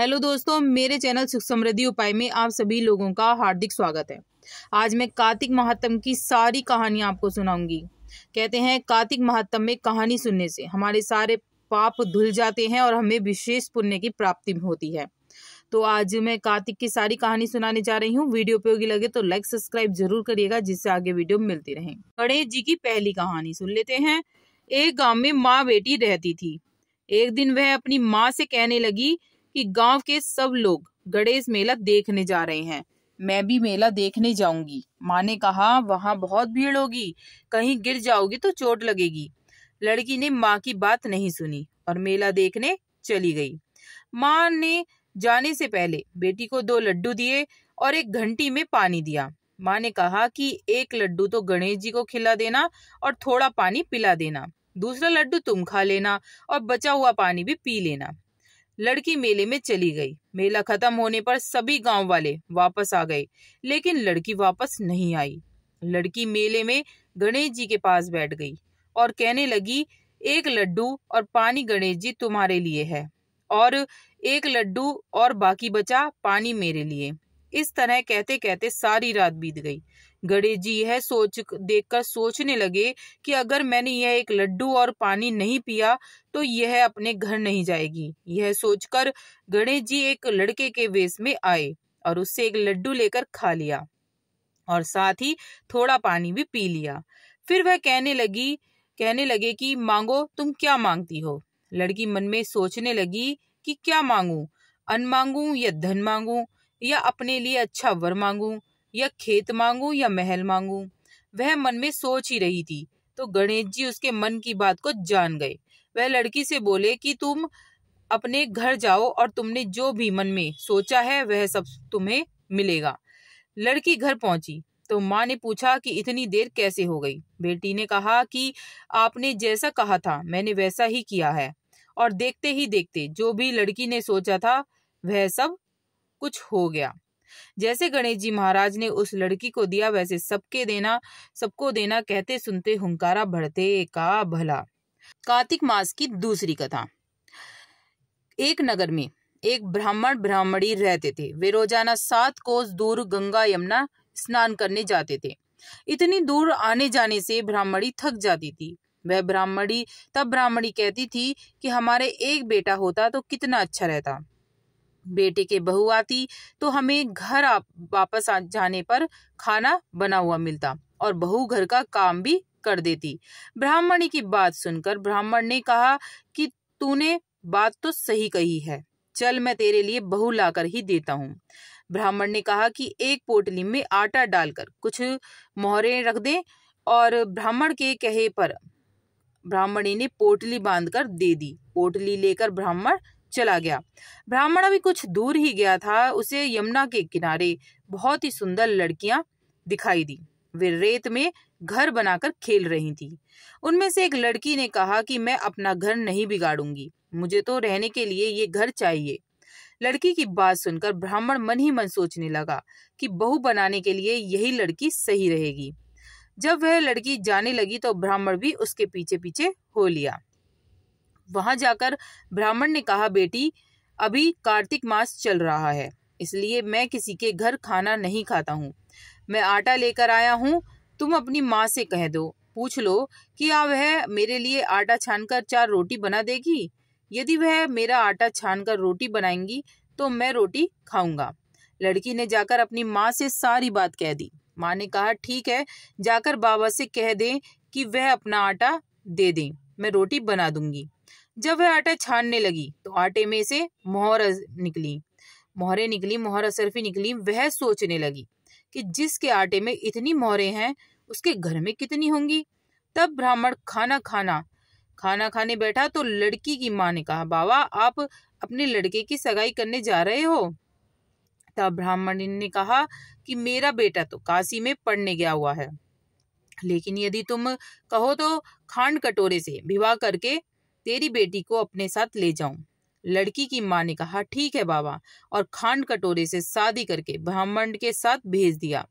Hello दोस्तों मेरे channel सुख समृद्धि उपाय में आप सभी लोगों का हार्दिक स्वागत है आज मैं कार्तिक महात्म की सारी कहानियां आपको सुनाऊंगी कहते हैं कार्तिक महात्म में कहानी सुनने से हमारे सारे पाप धुल जाते हैं और हमें विशेष पुण्य की प्राप्ति होती है तो आज मैं कार्तिक की सारी कहानी सुनाने जा रही हूँ वीडियो उपयोगी लगे तो लाइक सब्सक्राइब जरूर करिएगा जिससे आगे वीडियो मिलती रहे गणेश जी की पहली कहानी सुन लेते हैं एक गाँव में माँ बेटी रहती थी एक दिन वह अपनी माँ से कहने लगी कि गांव के सब लोग गणेश मेला देखने जा रहे हैं मैं भी मेला देखने जाऊंगी माँ ने कहा वहाँ बहुत भीड़ होगी कहीं गिर जाओगी तो चोट लगेगी लड़की ने माँ की बात नहीं सुनी और मेला देखने चली गई माँ ने जाने से पहले बेटी को दो लड्डू दिए और एक घंटी में पानी दिया माँ ने कहा कि एक लड्डू तो गणेश जी को खिला देना और थोड़ा पानी पिला देना दूसरा लड्डू तुम खा लेना और बचा हुआ पानी भी पी लेना लड़की मेले में चली गई मेला खत्म होने पर सभी गांव वाले वापस आ गए लेकिन लड़की वापस नहीं आई लड़की मेले में गणेश जी के पास बैठ गई और कहने लगी एक लड्डू और पानी गणेश जी तुम्हारे लिए है और एक लड्डू और बाकी बचा पानी मेरे लिए इस तरह कहते कहते सारी रात बीत गई गणेश जी यह सोच देखकर सोचने लगे कि अगर मैंने यह एक लड्डू और पानी नहीं पिया तो यह अपने घर नहीं जाएगी यह सोचकर गणेश जी एक लड़के के वेश में आए और उससे एक लड्डू लेकर खा लिया और साथ ही थोड़ा पानी भी पी लिया फिर वह कहने लगी कहने लगे कि मांगो तुम क्या मांगती हो लड़की मन में सोचने लगी कि क्या मांगू अन मांगू या धन मांगू या अपने लिए अच्छा वर मांगू या खेत मांगू या महल मांगू वह मन में सोच ही रही थी तो गणेश जी उसके मन की बात को जान गए वह लड़की से बोले कि तुम अपने घर जाओ और तुमने जो भी मन में सोचा है वह सब तुम्हें मिलेगा लड़की घर पहुंची तो माँ ने पूछा कि इतनी देर कैसे हो गई बेटी ने कहा कि आपने जैसा कहा था मैंने वैसा ही किया है और देखते ही देखते जो भी लड़की ने सोचा था वह सब कुछ हो गया जैसे गणेश जी महाराज ने उस लड़की को दिया वैसे सबके देना सबको देना कहते सुनते हुंकारा भरते का भला कार्तिक मास की दूसरी कथा एक नगर में एक ब्राह्मण ब्राह्मणी रहते थे वे रोजाना सात कोस दूर गंगा यमुना स्नान करने जाते थे इतनी दूर आने जाने से ब्राह्मणी थक जाती थी वह ब्राह्मणी तब ब्राह्मणी कहती थी कि हमारे एक बेटा होता तो कितना अच्छा रहता बेटे के बहू आती तो हमें घर वापस आ जाने पर खाना बना हुआ मिलता और बहू घर का काम भी कर देती ब्राह्मणी की बात सुनकर ब्राह्मण ने कहा कि तूने बात तो सही कही है चल मैं तेरे लिए बहू लाकर ही देता हूँ ब्राह्मण ने कहा कि एक पोटली में आटा डालकर कुछ मोहरे रख दे और ब्राह्मण के कहे पर ब्राह्मणी ने पोटली बांधकर दे दी पोटली लेकर ब्राह्मण चला गया ब्राह्मण अभी कुछ दूर ही गया था उसे यमुना के किनारे बहुत ही सुंदर लड़कियां दिखाई दी वे रेत में घर बनाकर खेल रही थी उनमें से एक लड़की ने कहा कि मैं अपना घर नहीं बिगाड़ूंगी मुझे तो रहने के लिए ये घर चाहिए लड़की की बात सुनकर ब्राह्मण मन ही मन सोचने लगा कि बहू बनाने के लिए यही लड़की सही रहेगी जब वह लड़की जाने लगी तो ब्राह्मण भी उसके पीछे पीछे हो लिया वहां जाकर ब्राह्मण ने कहा बेटी अभी कार्तिक मास चल रहा है इसलिए मैं किसी के घर खाना नहीं खाता हूँ मैं आटा लेकर आया हूँ तुम अपनी माँ से कह दो पूछ लो कि क्या वह मेरे लिए आटा छानकर चार रोटी बना देगी यदि वह मेरा आटा छानकर रोटी बनाएंगी तो मैं रोटी खाऊंगा लड़की ने जाकर अपनी माँ से सारी बात कह दी माँ ने कहा ठीक है जाकर बाबा से कह दें कि वह अपना आटा दे दें मैं रोटी बना दूंगी जब वह आटा छानने लगी तो आटे में से मोहर निकली मोहरें निकली मोहर असरफी निकली वह सोचने लगी कि जिसके आटे में इतनी मोहरे हैं उसके घर में कितनी होंगी तब ब्राह्मण खाना खाना खाना खाने बैठा तो लड़की की माँ ने कहा बाबा आप अपने लड़के की सगाई करने जा रहे हो तब ब्राह्मण ने कहा कि मेरा बेटा तो काशी में पढ़ने गया हुआ है लेकिन यदि तुम कहो तो खांड कटोरे से विवाह करके तेरी बेटी को अपने साथ ले जाऊं लड़की की माँ ने कहा ठीक है बाबा और खांड कटोरे से शादी करके ब्राह्मण के साथ भेज दिया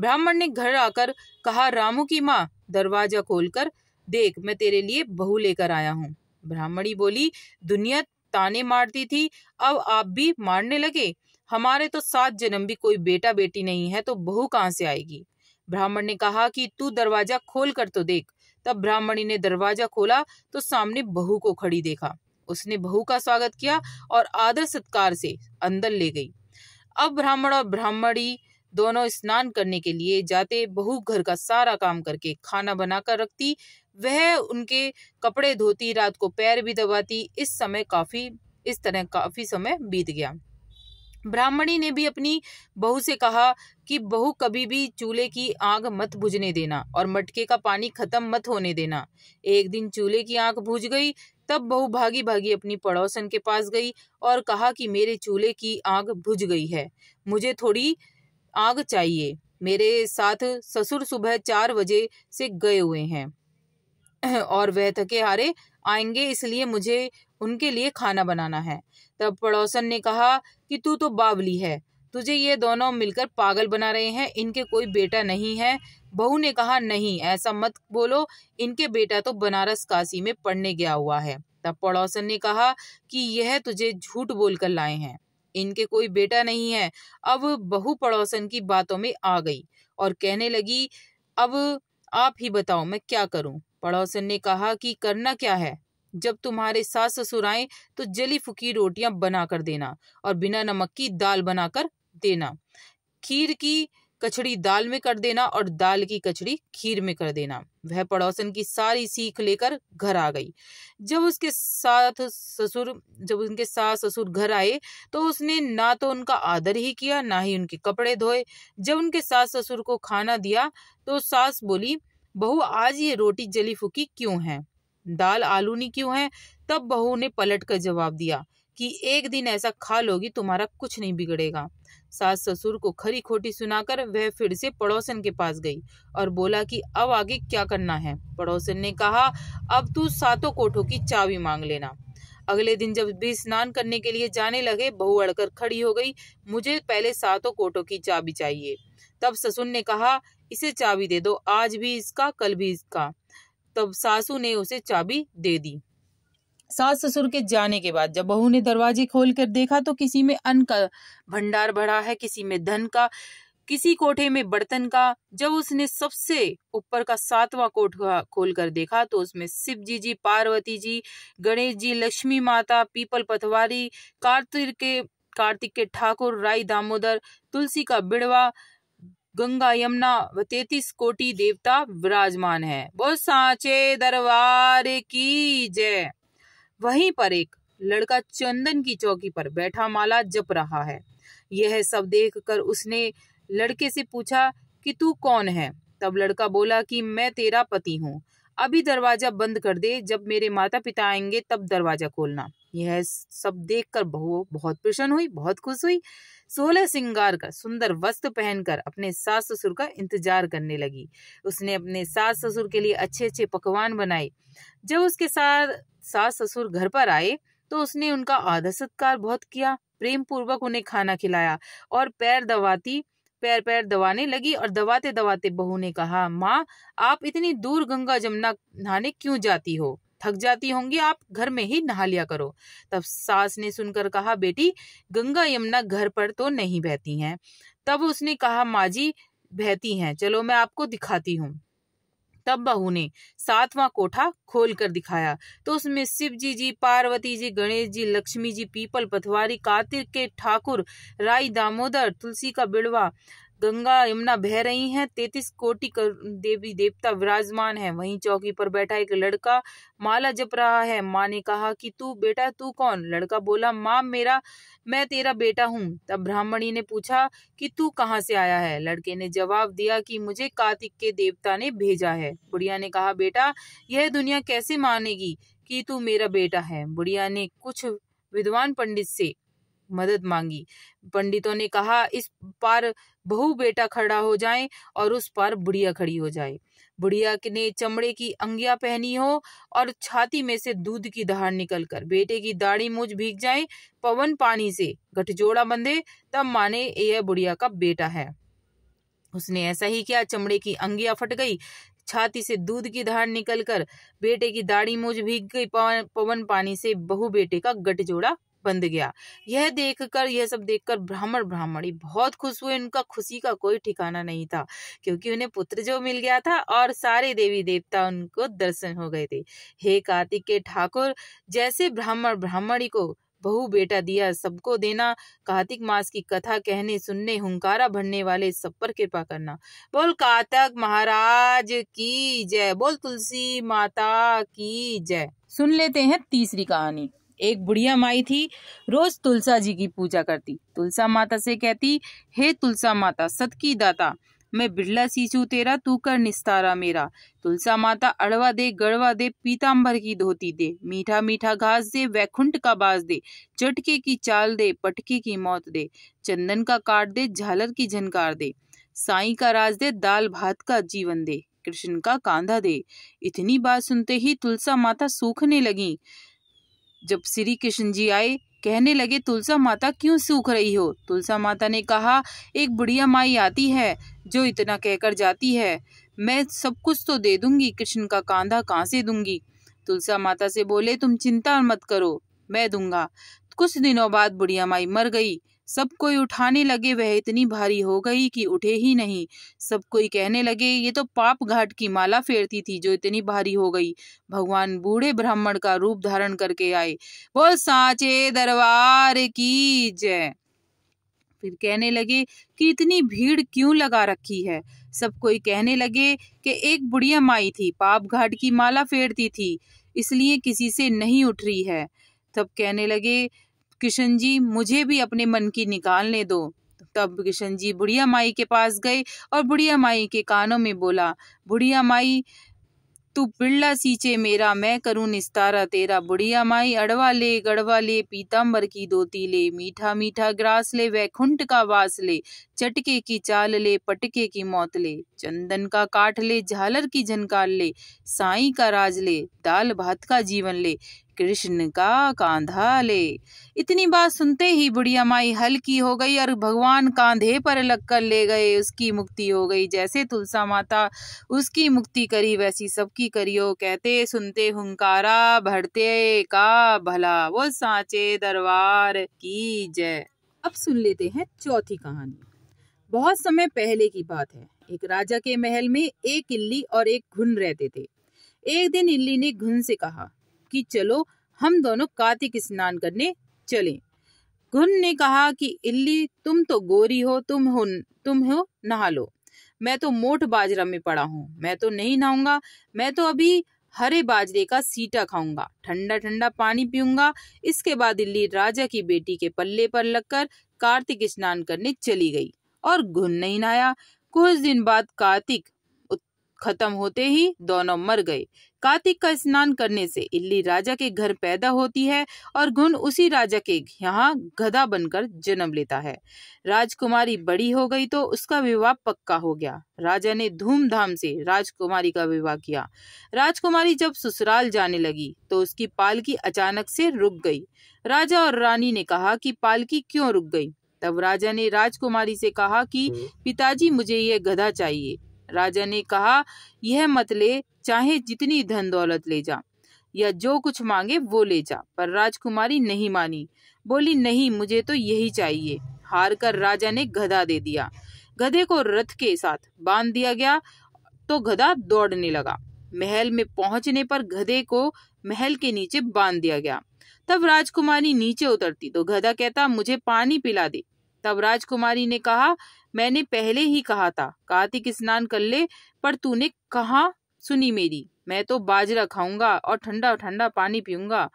ब्राह्मण ने घर आकर कहा रामू की माँ दरवाजा खोलकर देख मैं तेरे लिए बहू लेकर आया हूँ ब्राह्मणी बोली दुनिया ताने मारती थी अब आप भी मारने लगे हमारे तो सात जन्म भी कोई बेटा बेटी नहीं है तो बहू कहाँ से आएगी ब्राह्मण ने कहा कि तू दरवाजा खोल कर तो देख तब ब्राह्मणी ने दरवाजा खोला तो सामने बहू को खड़ी देखा उसने बहू का स्वागत किया और आदर सत्कार से अंदर ले गई अब ब्राह्मण और ब्राह्मणी दोनों स्नान करने के लिए जाते बहू घर का सारा काम करके खाना बनाकर रखती वह उनके कपड़े धोती रात को पैर भी दबाती इस समय काफी इस तरह काफी समय बीत गया ब्राह्मणी ने भी अपनी बहू से कहा कि बहू कभी भी चूल्हे की आग मत बुझने देना और मटके का पानी खत्म मत होने देना एक दिन चूल्हे की आग बुझ गई तब बहू भागी भागी अपनी पड़ोसन के पास गई और कहा कि मेरे चूल्हे की आग बुझ गई है मुझे थोड़ी आग चाहिए मेरे साथ ससुर सुबह चार बजे से गए हुए हैं और वह थके हारे आएंगे इसलिए मुझे उनके लिए खाना बनाना है तब पड़ोसन ने कहा कि तू तो बावली है तुझे ये दोनों मिलकर पागल बना रहे हैं इनके कोई बेटा नहीं है बहू ने कहा नहीं ऐसा मत बोलो इनके बेटा तो बनारस काशी में पढ़ने गया हुआ है तब पड़ोसन ने कहा कि यह तुझे झूठ बोलकर लाए हैं इनके कोई बेटा नहीं है अब बहू पड़ोसन की बातों में आ गई और कहने लगी अब आप ही बताओ मैं क्या करूं पड़ोसन ने कहा कि करना क्या है जब तुम्हारे सास ससुर आए तो जली फुकी रोटियां बना कर देना और बिना नमक की दाल बनाकर देना खीर की कचड़ी दाल में कर देना और दाल की कचड़ी खीर में कर देना वह पड़ोसन की सारी सीख लेकर घर आ गई जब उसके साथ ससुर जब उनके सास ससुर घर आए तो उसने ना तो उनका आदर ही किया ना ही उनके कपड़े धोए जब उनके सास ससुर को खाना दिया तो सास बोली बहू आज ये रोटी जली फूकी क्यों है दाल आलू नहीं क्यों है तब बहू ने पलट कर जवाब दिया कि एक दिन ऐसा खा लोगी तुम्हारा कुछ नहीं बिगड़ेगा सास ससुर को खरी खोटी सुनाकर वह फिर से पड़ोसन के पास गई और बोला कि अब आगे क्या करना है पड़ोसन ने कहा अब तू सातों कोठों की चाबी मांग लेना अगले दिन जब भी स्नान करने के लिए जाने लगे बहू अड़कर खड़ी हो गई मुझे पहले सातों कोठों की चाबी चाहिए तब ससुर ने कहा इसे चाबी दे दो आज भी इसका कल भी इसका तब सासू ने उसे चाबी दे दी सास ससुर के जाने के बाद जब बहू ने दरवाजे खोल कर देखा तो किसी में अन्न का भंडार भरा है किसी में धन का किसी कोठे में बर्तन का जब उसने सबसे ऊपर का सातवां कोठा खोल कर देखा तो उसमें शिव जी जी पार्वती जी गणेश जी लक्ष्मी माता पीपल पथवारी कार्तिक के कार्तिक के ठाकुर राय दामोदर तुलसी का बिड़वा गंगा यमुना व तैतीस कोटि देवता विराजमान है बोल साचे दरबार की जय वहीं पर एक लड़का चंदन की चौकी पर बैठा माला जप रहा है यह सब देखकर उसने लड़के से पूछा कि तू कौन है तब लड़का बोला कि मैं तेरा पति हूँ अभी दरवाजा बंद कर दे जब मेरे माता पिता आएंगे तब दरवाजा खोलना यह सब देखकर बहु बहुत प्रसन्न हुई बहुत खुश हुई सोलह सिंगार कर सुंदर वस्त्र पहनकर अपने सास ससुर का इंतजार करने लगी उसने अपने सास ससुर के लिए अच्छे अच्छे पकवान बनाए जब उसके साथ सास ससुर घर पर आए तो उसने उनका आदर सत्कार बहुत किया प्रेम पूर्वक उन्हें खाना खिलाया और पैर दबाती पैर पैर दबाने लगी और दबाते दबाते बहू ने कहा माँ आप इतनी दूर गंगा जमुना नहाने क्यों जाती हो थक जाती होंगी आप घर में ही नहा लिया करो तब सास ने सुनकर कहा बेटी गंगा यमुना घर पर तो नहीं बहती हैं तब उसने कहा माँ जी बहती हैं चलो मैं आपको दिखाती हूँ तब बहू ने सातवां कोठा खोल कर दिखाया तो उसमें शिव जी जी पार्वती जी गणेश जी लक्ष्मी जी पीपल पथवारी कार्तिक के ठाकुर राई दामोदर तुलसी का बिड़वा गंगा यमुना बह रही हैं तैतीस कोटि देवी देवता विराजमान हैं वहीं चौकी पर बैठा एक लड़का माला जप रहा है माँ ने कहा कि तू बेटा तू कौन लड़का बोला माँ मेरा मैं तेरा बेटा हूँ तब ब्राह्मणी ने पूछा कि तू कहाँ से आया है लड़के ने जवाब दिया कि मुझे कार्तिक के देवता ने भेजा है बुढ़िया ने कहा बेटा यह दुनिया कैसे मानेगी कि तू मेरा बेटा है बुढ़िया ने कुछ विद्वान पंडित से मदद मांगी पंडितों ने कहा इस पार बहू बेटा खड़ा हो जाए और उस पर बुढ़िया खड़ी हो जाए बुढ़िया ने चमड़े की अंगिया पहनी हो और छाती में से दूध की धार निकलकर बेटे की दाढ़ी मुझ भीग जाए पवन पानी से गठजोड़ा बंधे तब माने यह बुढ़िया का बेटा है उसने ऐसा ही किया चमड़े की अंगिया फट गई छाती से दूध की धार निकलकर बेटे की दाढ़ी मूझ भीग गई पवन पवन पानी से बहु बेटे का गठजोड़ा बंध गया यह देखकर यह सब देखकर ब्राह्मण ब्राह्मणी बहुत खुश हुए उनका खुशी का कोई ठिकाना नहीं था क्योंकि उन्हें पुत्र जो मिल गया था और सारे देवी देवता उनको दर्शन हो गए थे हे कार्तिक के ठाकुर जैसे ब्राह्मण ब्राह्मणी को बहु बेटा दिया सबको देना कार्तिक मास की कथा कहने सुनने हुंकारा भरने वाले सब पर कृपा करना बोल कार्तक महाराज की जय बोल तुलसी माता की जय सुन लेते हैं तीसरी कहानी एक बुढ़िया माई थी रोज तुलसा जी की पूजा करती तुलसा माता से कहती हे तुलसा माता सत की दाता मैं बिरला सींचू तेरा तू कर निस्तारा मेरा तुलसा माता अड़वा दे गड़वा दे पीताम्बर की धोती दे मीठा मीठा घास दे वैकुंठ का बाज दे चटके की चाल दे पटके की मौत दे चंदन का काट दे झालर की झनकार दे साई का राज दे दाल भात का जीवन दे कृष्ण का कांधा दे इतनी बात सुनते ही तुलसा माता सूखने लगी जब श्री कृष्ण जी आए कहने लगे तुलसा माता क्यों सूख रही हो तुलसा माता ने कहा एक बुढ़िया माई आती है जो इतना कहकर जाती है मैं सब कुछ तो दे दूंगी कृष्ण का कांधा कहाँ से दूंगी तुलसा माता से बोले तुम चिंता मत करो मैं दूंगा कुछ दिनों बाद बुढ़िया माई मर गई सब कोई उठाने लगे वह इतनी भारी हो गई कि उठे ही नहीं सब कोई कहने लगे ये तो पाप घाट की माला फेरती थी जो इतनी भारी हो गई भगवान बूढ़े ब्राह्मण का रूप धारण करके आए बोल साचे दरबार की जय फिर कहने लगे कि इतनी भीड़ क्यों लगा रखी है सब कोई कहने लगे कि एक बुढ़िया माई थी पाप घाट की माला फेरती थी इसलिए किसी से नहीं उठ रही है तब कहने लगे किशन जी मुझे भी अपने मन की निकालने दो तब किशन जी बुढ़िया माई के पास गए और बुढ़िया माई के कानों में बोला बुढ़िया माई तू पिल्ला सींचे मेरा मैं करूँ निस्तारा तेरा बुढ़िया माई अड़वा ले गड़वा ले पीताम्बर की धोती ले मीठा मीठा ग्रास ले वैकुंठ का वास ले चटके की चाल ले पटके की मौत ले चंदन का काठ ले झालर की झनकार ले साई का राज ले दाल भात का जीवन ले कृष्ण का कांधा ले इतनी बात सुनते ही बुढ़िया माई हल्की हो गई और भगवान कांधे पर लग कर ले गए उसकी मुक्ति हो गई जैसे तुलसा माता उसकी मुक्ति करी वैसी सबकी करियो कहते सुनते हुंकारा भरते का भला वो साचे दरबार की जय अब सुन लेते हैं चौथी कहानी बहुत समय पहले की बात है एक राजा के महल में एक इल्ली और एक घुन रहते थे एक दिन इल्ली ने घुन से कहा कि चलो हम दोनों कार्तिक स्नान करने चले घुन ने कहा कि इल्ली तुम तो गोरी हो तुम हो तुम हो नहा लो मैं तो मोठ बाजरा में पड़ा हूँ मैं तो नहीं नहाऊंगा मैं तो अभी हरे बाजरे का सीटा खाऊंगा ठंडा ठंडा पानी पीऊंगा इसके बाद इल्ली राजा की बेटी के पल्ले पर लगकर कार्तिक स्नान करने चली गई और घुन नहीं नहाया कुछ दिन बाद कार्तिक खत्म होते ही दोनों मर गए कार्तिक का स्नान करने से इल्ली राजा के घर पैदा होती है और गुण उसी राजा के यहाँ गधा बनकर जन्म लेता है राजकुमारी बड़ी हो गई तो उसका विवाह पक्का हो गया राजा ने धूमधाम से राजकुमारी का विवाह किया राजकुमारी जब ससुराल जाने लगी तो उसकी पालकी अचानक से रुक गई राजा और रानी ने कहा कि पालकी क्यों रुक गई तब राजा ने राजकुमारी से कहा कि हम्म। पिताजी मुझे यह गधा चाहिए राजा ने कहा यह मत ले चाहे जितनी धन दौलत ले जा या जो कुछ मांगे वो ले जा पर राजकुमारी नहीं मानी बोली नहीं मुझे तो यही चाहिए हार कर राजा ने गधा दे दिया गधे को रथ के साथ बांध दिया गया तो गधा दौड़ने लगा महल में पहुंचने पर गधे को महल के नीचे बांध दिया गया तब राजकुमारी नीचे उतरती तो गधा कहता मुझे पानी पिला दे तब राजकुमारी ने कहा मैंने पहले ही कहा था कार्तिक स्नान कर ले पर तूने कहा सुनी मेरी मैं तो बाजरा खाऊंगा और ठंडा ठंडा पानी पीऊंगा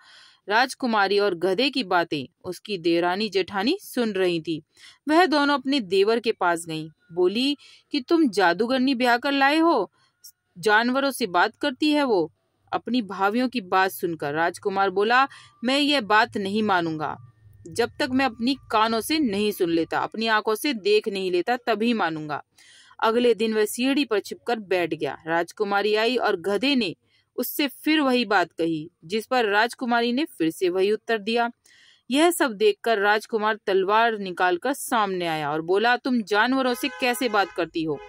राजकुमारी और गधे की बातें उसकी देवरानी जेठानी सुन रही थी वह दोनों अपने देवर के पास गईं बोली कि तुम जादूगरनी ब्याह कर लाए हो जानवरों से बात करती है वो अपनी भावियों की बात सुनकर राजकुमार बोला मैं यह बात नहीं मानूंगा जब तक मैं अपनी कानों से नहीं सुन लेता अपनी आंखों से देख नहीं लेता तभी मानूंगा अगले दिन वह सीढ़ी पर छिपकर बैठ गया राजकुमारी आई और गधे ने उससे फिर वही बात कही जिस पर राजकुमारी ने फिर से वही उत्तर दिया यह सब देखकर राजकुमार तलवार निकालकर सामने आया और बोला तुम जानवरों से कैसे बात करती हो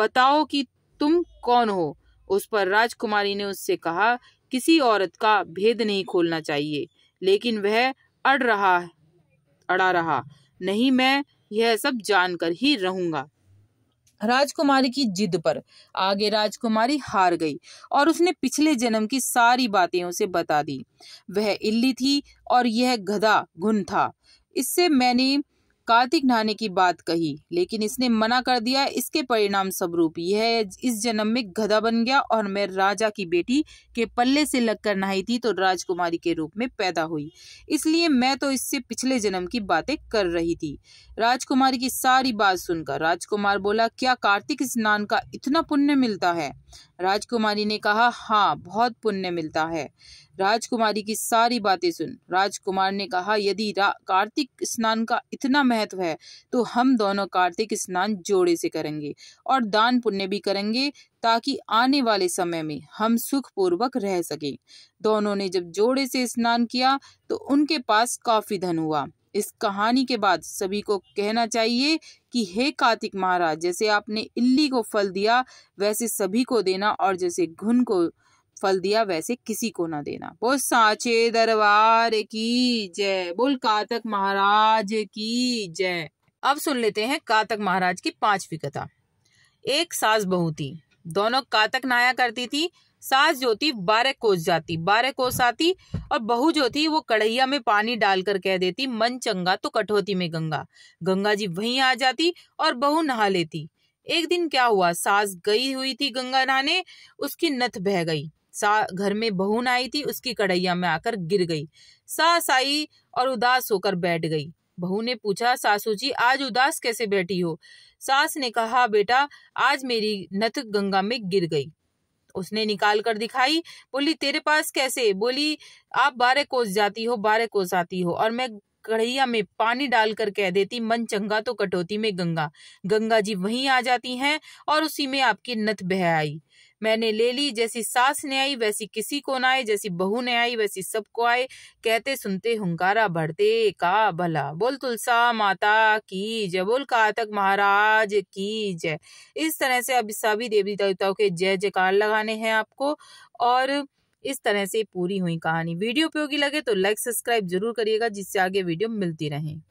बताओ कि तुम कौन हो उस पर राजकुमारी ने उससे कहा किसी औरत का भेद नहीं खोलना चाहिए लेकिन वह अड़ रहा अड़ा रहा नहीं मैं यह सब जानकर ही रहूंगा राजकुमारी की जिद पर आगे राजकुमारी हार गई और उसने पिछले जन्म की सारी बातें उसे बता दी वह इल्ली थी और यह गधा घुन था इससे मैंने कार्तिक नहाने की बात कही लेकिन इसने मना कर दिया इसके परिणाम स्वरूप यह इस जन्म में गधा बन गया और मैं राजा की बेटी के पल्ले से लगकर नहाई थी तो राजकुमारी के रूप में पैदा हुई इसलिए मैं तो इससे पिछले जन्म की बातें कर रही थी राजकुमारी की सारी बात सुनकर राजकुमार बोला क्या कार्तिक स्नान का इतना पुण्य मिलता है राजकुमारी ने कहा हाँ बहुत पुण्य मिलता है राजकुमारी की सारी बातें सुन राजकुमार ने कहा यदि कार्तिक स्नान का इतना महत्व है तो हम दोनों कार्तिक स्नान जोड़े से करेंगे और दान पुण्य भी करेंगे ताकि आने वाले समय में हम सुखपूर्वक रह सकें दोनों ने जब जोड़े से स्नान किया तो उनके पास काफी धन हुआ इस कहानी के बाद सभी को कहना चाहिए कि हे कार्तिक महाराज जैसे आपने इल्ली को फल दिया वैसे सभी को देना और जैसे घुन को फल दिया वैसे किसी को ना देना बोल साचे दरबार की जय बोल कातक महाराज की जय अब सुन लेते हैं कातक महाराज की पांचवी कथा एक सास बहू थी दोनों कातक नाया करती थी सास जो थी बारह कोस जाती बारह कोस आती और बहू जो थी वो कढ़ैया में पानी डालकर कह देती मन चंगा तो कठोती में गंगा गंगा जी वही आ जाती और बहू नहा लेती एक दिन क्या हुआ सास गई हुई थी गंगा नहाने उसकी नथ बह गई सा घर में बहू आई थी उसकी कढ़ैया में आकर गिर गई सास आई और उदास होकर बैठ गई बहू ने पूछा सासू जी आज उदास कैसे बैठी हो सास ने कहा बेटा आज मेरी नथ गंगा में गिर गई उसने निकाल कर दिखाई बोली तेरे पास कैसे बोली आप बारह कोस जाती हो बारह कोस आती हो और मैं कढ़िया में पानी डालकर कह देती मन चंगा तो कटौती में गंगा गंगा जी वहीं आ जाती हैं और उसी में आपकी नथ बह आई मैंने ले ली जैसी सास ने आई वैसी किसी को ना आए जैसी बहू ने आई वैसी सबको आए कहते सुनते हुंकारा भरते का भला बोल तुलसा माता की जय बोल कातक महाराज की जय इस तरह से अब सभी देवी देवताओं के जय जयकार लगाने हैं आपको और इस तरह से पूरी हुई कहानी वीडियो उपयोगी लगे तो लाइक सब्सक्राइब जरूर करिएगा जिससे आगे वीडियो मिलती रहे